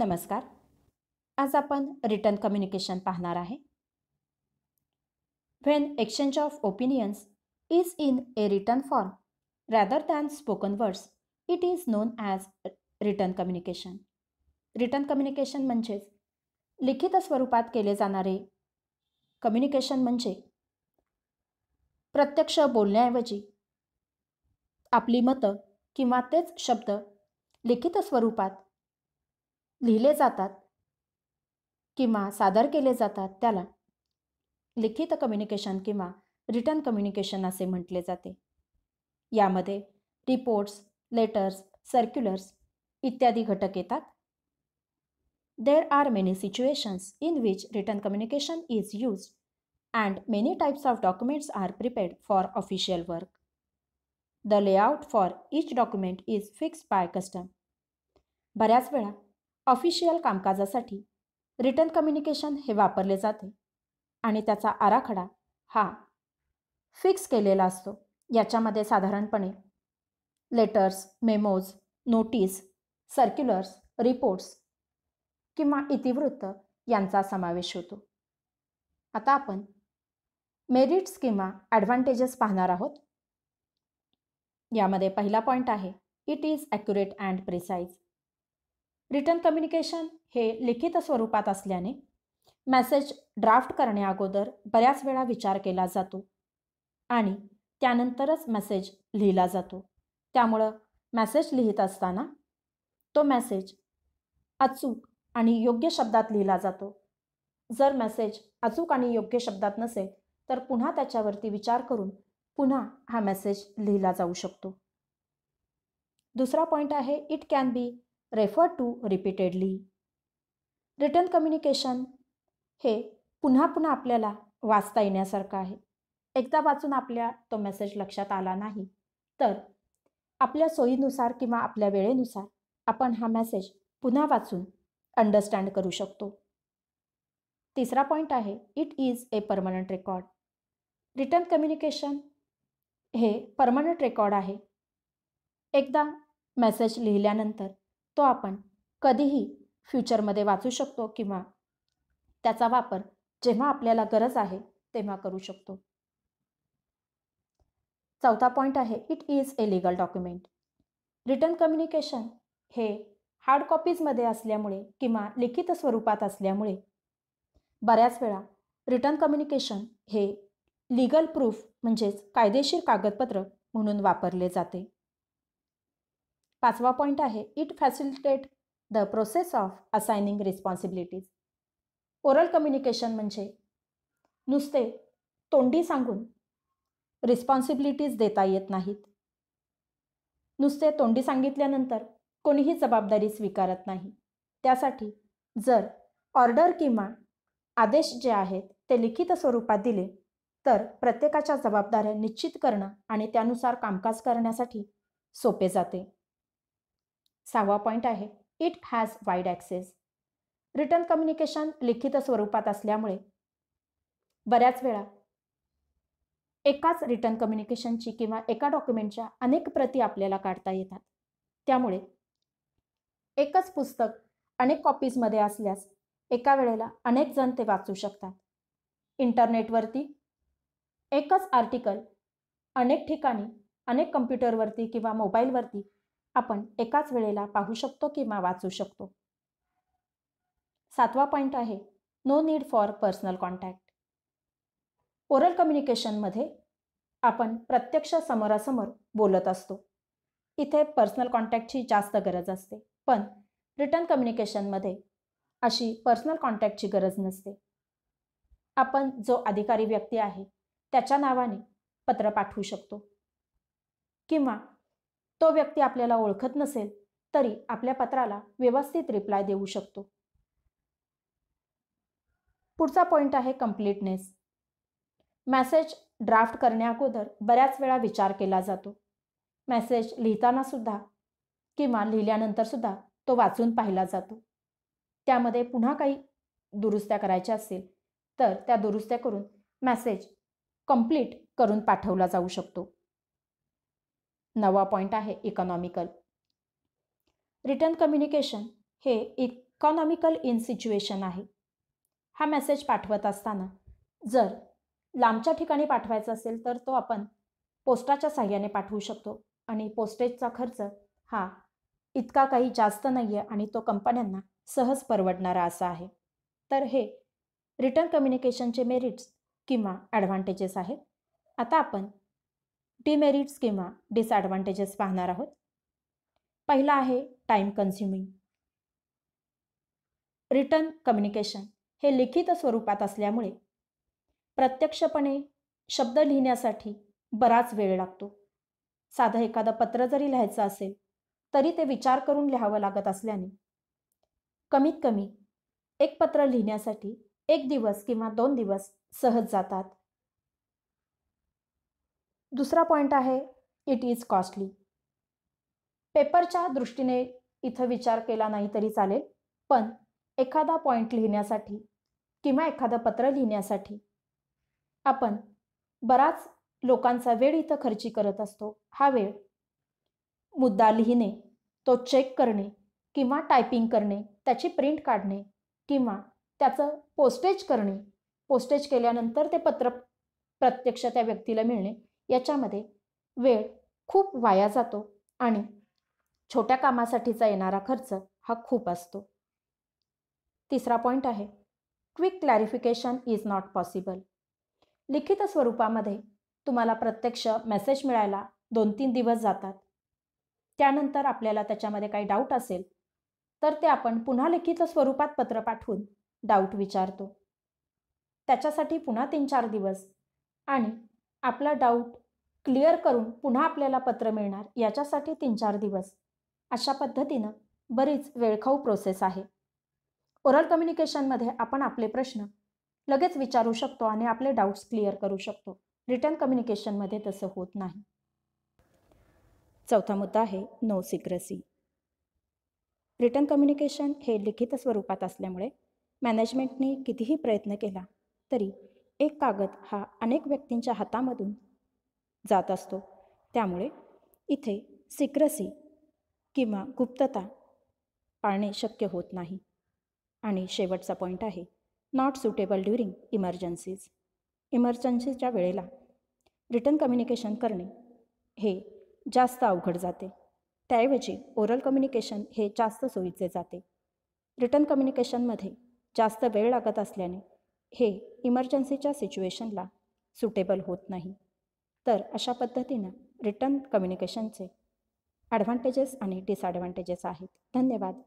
नमस्कार आज आपण रिटर्न कम्युनिकेशन पाहणार आहे when exchange of opinions is in a written form rather than spoken words it is known as written communication written communication म्हणजेच लिखित स्वरूपात केले जाणारे कम्युनिकेशन म्हणजे प्रत्यक्ष बोलण्याऐवजी आपली मतं किंवा तेच शब्द लिखित स्वरूपात लिहिले जातात किंवा सादर केले जातात त्याला लिखित कम्युनिकेशन किंवा रिटर्न कम्युनिकेशन असे म्हटले जाते यामध्ये रिपोर्ट्स लेटर्स सर्क्युलर्स इत्यादी घटक येतात there are many situations in which written communication is use and many types of documents are prepared for official work the layout for each document is fixed by custom बऱ्याच वेळा official कामकाजासाठी return communication हे वापरले जाते आणि त्याचा आराखडा हा फिक्स केलेला असतो याच्यामध्ये साधारणपणे letters memos notice circulars reports किंवा इतिवृत्त यांचा समावेश होतो आता आपण मेरिट्स किंवा ॲडव्हान्टेजेस पाहणार आहोत यामध्ये पहिला पॉईंट आहे it is accurate and precise written communication हे लिखित स्वरूपात असल्याने मेसेज ड्राफ्ट करण्याअगोदर बऱ्याच वेळा विचार केला जातो आणि त्यानंतरच मेसेज लिहिला जातो त्यामुळं मेसेज लिहित असताना तो मेसेज अचूक आणि योग्य शब्दात लिहिला जातो जर मेसेज अचूक आणि योग्य शब्दात नसेल तर पुन्हा त्याच्यावरती विचार करून पुन्हा हा मेसेज लिहिला जाऊ शकतो दुसरा पॉईंट आहे it can be refer to repeatedly written communication हे पुन्हा पुन्हा आपल्याला वाचता येण्यासारखं आहे एकदा वाचून आपल्या तो मेसेज लक्षात आला नाही तर आपल्या सोयीनुसार किंवा आपल्या वेळेनुसार आपण हा मेसेज पुन्हा वाचून अंडरस्टँड करू शकतो तिसरा पॉईंट आहे it is a permanent record written communication हे परमनंट रेकॉर्ड आहे एकदा मेसेज लिहिल्यानंतर तो आपण कधीही फ्युचरमध्ये वाचू शकतो किंवा त्याचा वापर जेव्हा आपल्याला गरज आहे तेव्हा करू शकतो चौथा पॉईंट आहे it is a legal document written communication हे हार्ड कॉपीजमध्ये असल्यामुळे किंवा लिखित स्वरूपात असल्यामुळे बऱ्याच वेळा रिटर्न कम्युनिकेशन हे लिगल प्रूफ म्हणजेच कायदेशीर कागदपत्र म्हणून वापरले जाते पाचवा पॉईंट आहे it facilitate the process of assigning responsibilities oral communication म्हणजे नुसते तोंडी सांगून रिस्पॉन्सिबिलिटीज देता येत नाहीत नुसते तोंडी सांगितल्यानंतर कोणीही जबाबदारी स्वीकारत नाही त्यासाठी जर ऑर्डर किंवा आदेश जे आहेत ते लिखित स्वरूपात दिले तर प्रत्येकाच्या जबाबदाऱ्या निश्चित करणं आणि त्यानुसार कामकाज करण्यासाठी सोपे जाते सहावा पॉईंट आहे it has wide access written communication लिखित स्वरूपात असल्यामुळे बऱ्याच वेळा एकाच रिटर्न कम्युनिकेशनची किंवा एका डॉक्युमेंटच्या अनेक प्रती आपल्याला काढता येतात त्यामुळे एकच पुस्तक अनेक कॉपीजमध्ये असल्यास एका वेळेला अनेक जण ते वाचू शकतात इंटरनेटवरती एकच आर्टिकल अनेक ठिकाणी अनेक कम्प्युटरवरती किंवा मोबाईलवरती आपण एकाच वेळेला पाहू शकतो किंवा वाचू शकतो सातवा पॉईंट आहे no need for personal contact oral कम्युनिकेशनमध्ये आपण प्रत्यक्ष समोरासमोर बोलत असतो इथे पर्सनल कॉन्टॅक्टची जास्त गरज असते पण रिटर्न कम्युनिकेशनमध्ये अशी पर्सनल कॉन्टॅक्टची गरज नसते आपण जो अधिकारी व्यक्ती आहे त्याच्या नावाने पत्र पाठवू शकतो किंवा तो व्यक्ती आपल्याला ओळखत नसेल तरी आपल्या पत्राला व्यवस्थित रिप्लाय देऊ शकतो पुढचा पॉईंट आहे कम्प्लीटनेस मॅसेज ड्राफ्ट करण्याअगोदर बऱ्याच वेळा विचार केला जातो मॅसेज लिहिताना सुद्धा किंवा लिहिल्यानंतर सुद्धा तो वाचून पाहिला जातो त्यामध्ये पुन्हा काही दुरुस्त्या करायच्या असतील तर त्या दुरुस्त्या करून मॅसेज कंप्लीट करून पाठवला जाऊ शकतो नवा पॉईंट आहे इकॉनॉमिकल रिटर्न कम्युनिकेशन हे इकॉनॉमिकल इन सिच्युएशन आहे हा मेसेज पाठवत असताना जर लांबच्या ठिकाणी पाठवायचा असेल तर तो आपण पोस्टाच्या सहाय्याने पाठवू शकतो आणि पोस्टेजचा खर्च हा इतका काही जास्त नाही आहे आणि तो कंपन्यांना सहज परवडणारा असा आहे तर हे रिटर्न कम्युनिकेशनचे मेरिट्स किंवा ॲडव्हान्टेजेस आहेत आता आपण डिमेरिट्स किंवा डिसॲडव्हान्टेजेस पाहणार आहोत पहिला आहे टाईम कन्झ्युमिंग रिटर्न कम्युनिकेशन हे लिखित स्वरूपात असल्यामुळे प्रत्यक्षपणे शब्द लिहिण्यासाठी बराच वेळ लागतो साधं एखादं पत्र जरी लिहायचं असेल तरी ते विचार करून लिहावं लागत असल्याने कमीत कमी एक पत्र लिहिण्यासाठी एक दिवस किंवा दोन दिवस सहज जातात दुसरा पॉईंट आहे इट इज कॉस्टली पेपरच्या दृष्टीने इथं विचार केला नाही तरी चालेल पण एखादा पॉईंट लिहिण्यासाठी किंवा एखादं पत्र लिहिण्यासाठी आपण बराच लोकांचा वेळ इथं खर्ची करत असतो हा वेळ मुद्दा लिहिणे तो चेक करणे किंवा टायपिंग करणे त्याची प्रिंट काढणे किंवा त्याचं पोस्टेज करणे पोस्टेज केल्यानंतर ते पत्र प्रत्यक्ष त्या व्यक्तीला मिळणे याच्यामध्ये वेळ खूप वाया जातो आणि छोट्या कामासाठीचा येणारा खर्च हा खूप असतो तिसरा पॉईंट आहे quick clarification is not possible लिखित स्वरूपामध्ये तुम्हाला प्रत्यक्ष मेसेज मिळायला दोन तीन दिवस जातात त्यानंतर आपल्याला त्याच्यामध्ये काही डाऊट असेल तर ते आपण पुन्हा लिखित स्वरूपात पत्र पाठवून डाऊट विचारतो त्याच्यासाठी पुन्हा तीन चार दिवस आणि आपला डाऊट क्लिअर करून पुन्हा आपल्याला पत्र मिळणार याच्यासाठी तीन चार दिवस अशा पद्धतीनं बरीच वेळखाऊ प्रोसेस आहे ओरल कम्युनिकेशनमध्ये आपण आपले प्रश्न लगेच विचारू शकतो आणि आपले डाऊट्स क्लिअर करू शकतो रिटर्न कम्युनिकेशनमध्ये तसं होत नाही चौथा मुद्दा आहे नो सिक्रेसी रिटर्न कम्युनिकेशन हे लिखित स्वरूपात असल्यामुळे मॅनेजमेंटने कितीही प्रयत्न केला तरी एक कागद हा अनेक व्यक्तींच्या हातामधून जात असतो त्यामुळे इथे सिक्रसी किंवा गुप्तता पाळणे शक्य होत नाही आणि शेवटचा पॉईंट आहे नॉट सुटेबल ड्युरिंग इमर्जन्सीज इमर्जन्सीच्या वेळेला रिटर्न कम्युनिकेशन करणे हे जास्त अवघड जाते त्याऐवजी ओरल कम्युनिकेशन हे जास्त सोयीचे जाते रिटर्न कम्युनिकेशनमध्ये जास्त वेळ लागत असल्याने हे इमर्जन्सीच्या सिच्युएशनला सुटेबल होत नाही तर अशा पद्धतीनं रिटर्न कम्युनिकेशनचे ॲडव्हान्टेजेस आणि डिसॲडव्हान्टेजेस आहेत धन्यवाद